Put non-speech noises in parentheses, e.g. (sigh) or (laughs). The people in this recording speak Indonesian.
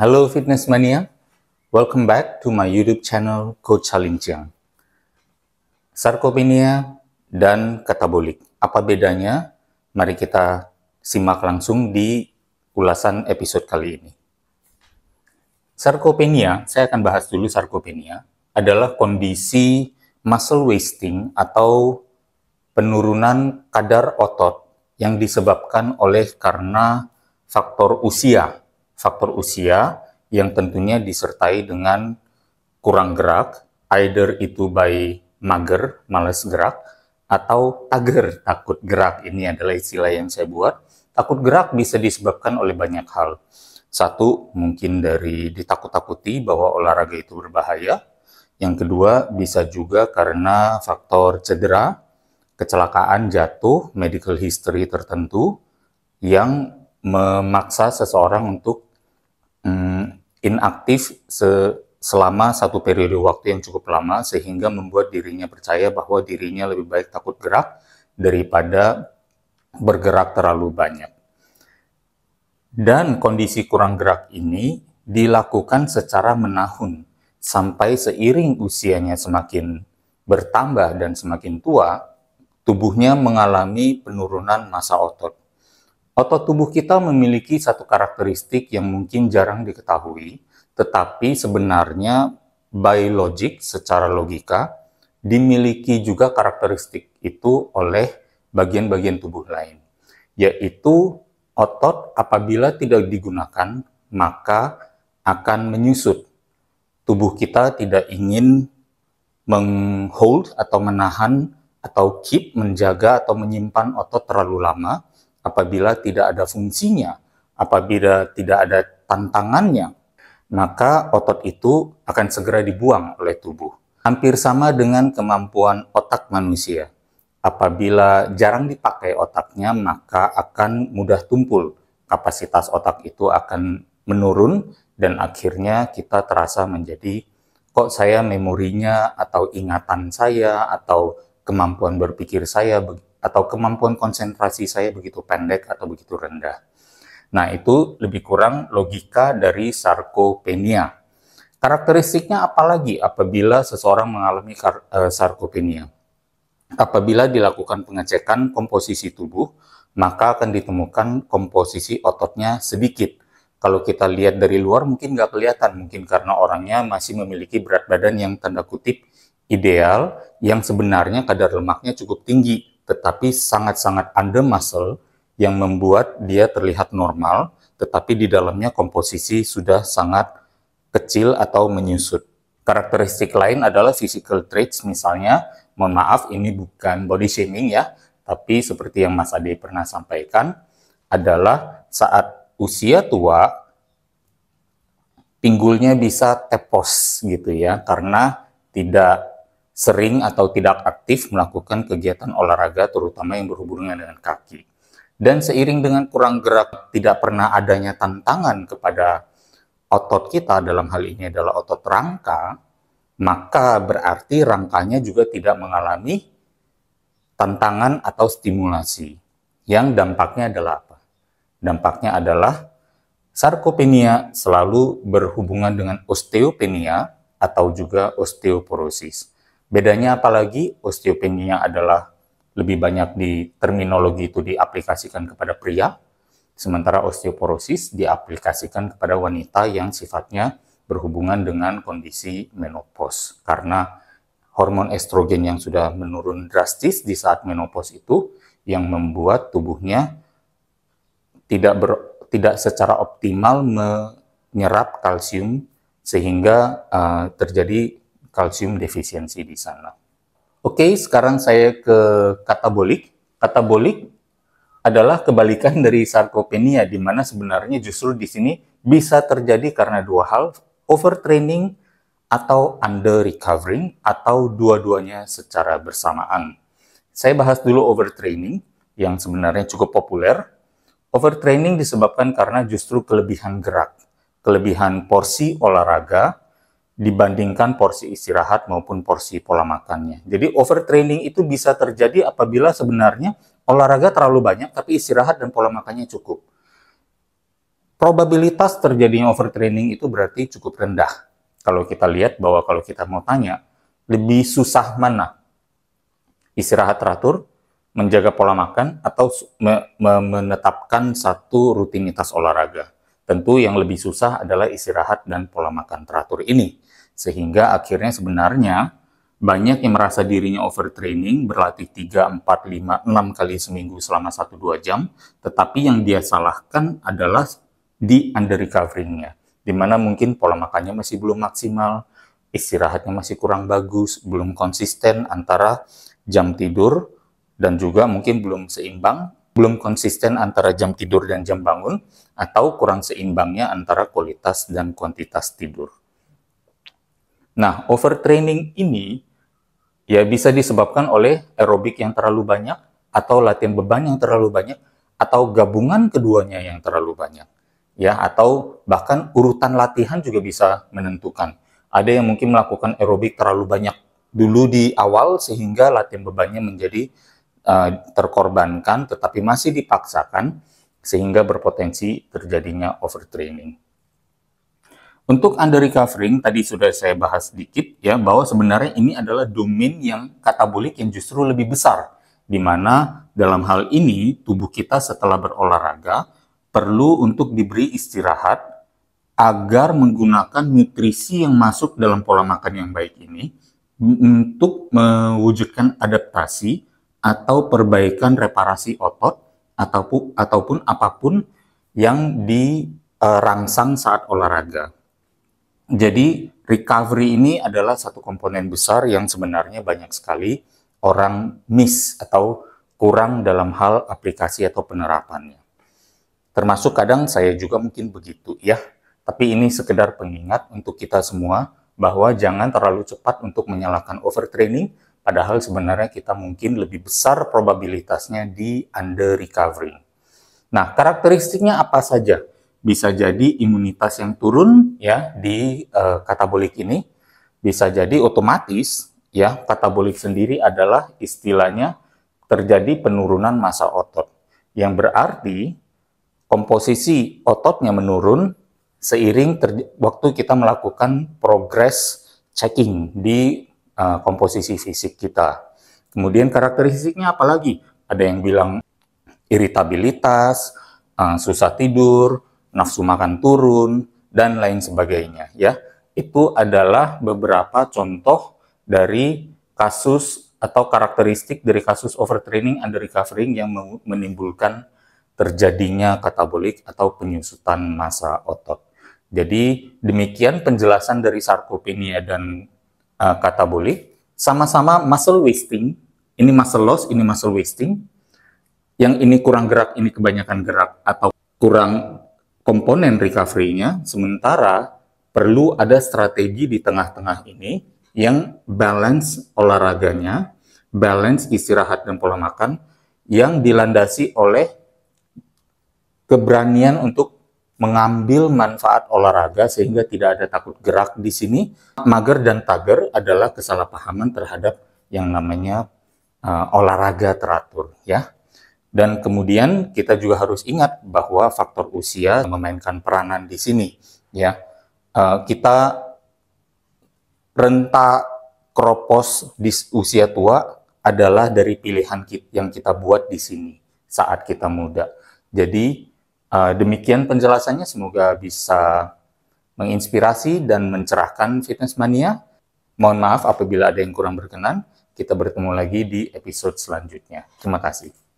Halo fitness mania, welcome back to my YouTube channel Coach Salim Chiang. Sarkopenia dan katabolik, apa bedanya? Mari kita simak langsung di ulasan episode kali ini. Sarkopenia, saya akan bahas dulu sarkopenia, adalah kondisi muscle wasting atau penurunan kadar otot yang disebabkan oleh karena faktor usia faktor usia yang tentunya disertai dengan kurang gerak, either itu by mager, males gerak, atau tager, takut gerak. Ini adalah istilah yang saya buat. Takut gerak bisa disebabkan oleh banyak hal. Satu, mungkin dari ditakut-takuti bahwa olahraga itu berbahaya. Yang kedua, bisa juga karena faktor cedera, kecelakaan, jatuh, medical history tertentu yang memaksa seseorang untuk mm, inaktif se selama satu periode waktu yang cukup lama sehingga membuat dirinya percaya bahwa dirinya lebih baik takut gerak daripada bergerak terlalu banyak. Dan kondisi kurang gerak ini dilakukan secara menahun sampai seiring usianya semakin bertambah dan semakin tua, tubuhnya mengalami penurunan massa otot. Otot tubuh kita memiliki satu karakteristik yang mungkin jarang diketahui, tetapi sebenarnya by logic secara logika dimiliki juga karakteristik itu oleh bagian-bagian tubuh lain, yaitu otot apabila tidak digunakan maka akan menyusut. Tubuh kita tidak ingin menghold atau menahan atau keep menjaga atau menyimpan otot terlalu lama apabila tidak ada fungsinya, apabila tidak ada tantangannya, maka otot itu akan segera dibuang oleh tubuh. Hampir sama dengan kemampuan otak manusia. Apabila jarang dipakai otaknya, maka akan mudah tumpul. Kapasitas otak itu akan menurun dan akhirnya kita terasa menjadi kok saya memorinya atau ingatan saya atau kemampuan berpikir saya atau kemampuan konsentrasi saya begitu pendek atau begitu rendah. Nah, itu lebih kurang logika dari sarkopenia. Karakteristiknya apalagi apabila seseorang mengalami eh, sarkopenia? Apabila dilakukan pengecekan komposisi tubuh, maka akan ditemukan komposisi ototnya sedikit. Kalau kita lihat dari luar mungkin nggak kelihatan, mungkin karena orangnya masih memiliki berat badan yang tanda kutip ideal, yang sebenarnya kadar lemaknya cukup tinggi tetapi sangat-sangat under muscle yang membuat dia terlihat normal, tetapi di dalamnya komposisi sudah sangat kecil atau menyusut. Karakteristik lain adalah physical traits misalnya, mohon maaf ini bukan body shaming ya, tapi seperti yang Mas Ade pernah sampaikan, adalah saat usia tua, pinggulnya bisa tepos gitu ya, karena tidak sering atau tidak aktif melakukan kegiatan olahraga terutama yang berhubungan dengan kaki. Dan seiring dengan kurang gerak tidak pernah adanya tantangan kepada otot kita dalam hal ini adalah otot rangka, maka berarti rangkanya juga tidak mengalami tantangan atau stimulasi. Yang dampaknya adalah apa? Dampaknya adalah sarkopenia selalu berhubungan dengan osteopenia atau juga osteoporosis. Bedanya apalagi osteopenia adalah lebih banyak di terminologi itu diaplikasikan kepada pria, sementara osteoporosis diaplikasikan kepada wanita yang sifatnya berhubungan dengan kondisi menopause. Karena hormon estrogen yang sudah menurun drastis di saat menopause itu yang membuat tubuhnya tidak ber, tidak secara optimal menyerap kalsium sehingga uh, terjadi kalsium defisiensi di sana. Oke, sekarang saya ke katabolik. Katabolik adalah kebalikan (laughs) dari sarkopenia, di mana sebenarnya justru di sini bisa terjadi karena dua hal, overtraining atau under recovering, atau dua-duanya secara bersamaan. Saya bahas dulu overtraining, yang sebenarnya cukup populer. Overtraining disebabkan karena justru kelebihan gerak, kelebihan porsi olahraga, dibandingkan porsi istirahat maupun porsi pola makannya. Jadi overtraining itu bisa terjadi apabila sebenarnya olahraga terlalu banyak tapi istirahat dan pola makannya cukup. Probabilitas terjadinya overtraining itu berarti cukup rendah. Kalau kita lihat bahwa kalau kita mau tanya, lebih susah mana? Istirahat teratur, menjaga pola makan, atau me me menetapkan satu rutinitas olahraga? Tentu yang lebih susah adalah istirahat dan pola makan teratur ini. Sehingga akhirnya sebenarnya banyak yang merasa dirinya overtraining, berlatih 3, 4, 5, 6 kali seminggu selama 1-2 jam, tetapi yang dia salahkan adalah di under recoveringnya, di mana mungkin pola makannya masih belum maksimal, istirahatnya masih kurang bagus, belum konsisten antara jam tidur, dan juga mungkin belum seimbang, belum konsisten antara jam tidur dan jam bangun, atau kurang seimbangnya antara kualitas dan kuantitas tidur. Nah, overtraining ini ya bisa disebabkan oleh aerobik yang terlalu banyak atau latihan beban yang terlalu banyak atau gabungan keduanya yang terlalu banyak. Ya, atau bahkan urutan latihan juga bisa menentukan. Ada yang mungkin melakukan aerobik terlalu banyak dulu di awal sehingga latihan bebannya menjadi uh, terkorbankan tetapi masih dipaksakan sehingga berpotensi terjadinya overtraining. Untuk under recovering tadi sudah saya bahas sedikit ya bahwa sebenarnya ini adalah domain yang katabolik yang justru lebih besar di mana dalam hal ini tubuh kita setelah berolahraga perlu untuk diberi istirahat agar menggunakan nutrisi yang masuk dalam pola makan yang baik ini untuk mewujudkan adaptasi atau perbaikan reparasi otot ataupun ataupun apapun yang dirangsang saat olahraga. Jadi recovery ini adalah satu komponen besar yang sebenarnya banyak sekali orang miss atau kurang dalam hal aplikasi atau penerapannya. Termasuk kadang saya juga mungkin begitu ya. Tapi ini sekedar pengingat untuk kita semua bahwa jangan terlalu cepat untuk menyalahkan overtraining padahal sebenarnya kita mungkin lebih besar probabilitasnya di under recovery. Nah, karakteristiknya apa saja? bisa jadi imunitas yang turun ya di uh, katabolik ini bisa jadi otomatis ya katabolik sendiri adalah istilahnya terjadi penurunan massa otot yang berarti komposisi ototnya menurun seiring waktu kita melakukan progress checking di uh, komposisi fisik kita. Kemudian karakteristiknya apalagi? Ada yang bilang iritabilitas, uh, susah tidur, nafsu makan turun, dan lain sebagainya. Ya, itu adalah beberapa contoh dari kasus atau karakteristik dari kasus overtraining and recovering yang menimbulkan terjadinya katabolik atau penyusutan massa otot. Jadi demikian penjelasan dari sarkopenia dan uh, katabolik. Sama-sama muscle wasting, ini muscle loss, ini muscle wasting. Yang ini kurang gerak, ini kebanyakan gerak atau kurang komponen recovery-nya, sementara perlu ada strategi di tengah-tengah ini yang balance olahraganya, balance istirahat dan pola makan yang dilandasi oleh keberanian untuk mengambil manfaat olahraga sehingga tidak ada takut gerak di sini. Mager dan tager adalah kesalahpahaman terhadap yang namanya uh, olahraga teratur ya. Dan kemudian kita juga harus ingat bahwa faktor usia memainkan peranan di sini. Ya, eh, kita renta kropos di usia tua adalah dari pilihan yang kita buat di sini saat kita muda. Jadi eh, demikian penjelasannya semoga bisa menginspirasi dan mencerahkan fitness mania. Mohon maaf apabila ada yang kurang berkenan. Kita bertemu lagi di episode selanjutnya. Terima kasih.